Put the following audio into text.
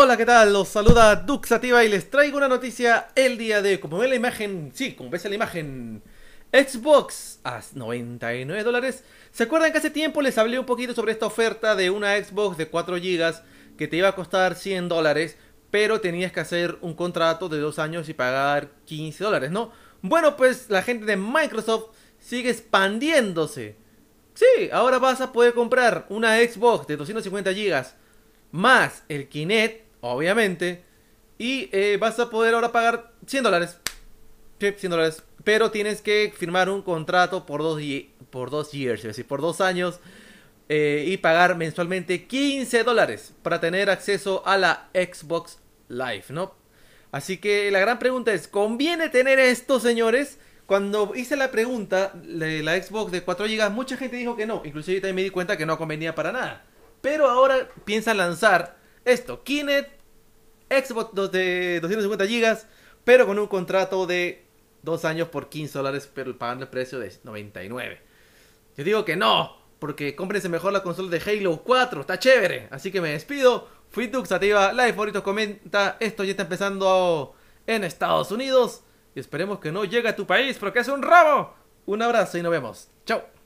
Hola, ¿qué tal? Los saluda Duxativa y les traigo una noticia el día de Como ven la imagen, sí, como ves la imagen, Xbox a 99 dólares. ¿Se acuerdan que hace tiempo les hablé un poquito sobre esta oferta de una Xbox de 4 GB que te iba a costar 100 dólares, pero tenías que hacer un contrato de 2 años y pagar 15 dólares, ¿no? Bueno, pues la gente de Microsoft sigue expandiéndose. Sí, ahora vas a poder comprar una Xbox de 250 GB más el Kinect obviamente. Y eh, vas a poder ahora pagar 100 dólares. 100 dólares. Pero tienes que firmar un contrato por dos, por years, es decir, por dos años. Eh, y pagar mensualmente 15 dólares para tener acceso a la Xbox Live, ¿no? Así que la gran pregunta es, ¿conviene tener esto, señores? Cuando hice la pregunta de la Xbox de 4 GB, mucha gente dijo que no. Inclusive yo también me di cuenta que no convenía para nada. Pero ahora piensa lanzar esto, Kinect, Xbox de 250 GB, pero con un contrato de 2 años por 15 dólares, pero pagando el precio de 99. Yo digo que no, porque cómprense mejor la consola de Halo 4, está chévere. Así que me despido. Fui activa like, favoritos, comenta. Esto ya está empezando en Estados Unidos. Y esperemos que no llegue a tu país, porque es un rabo. Un abrazo y nos vemos. Chao.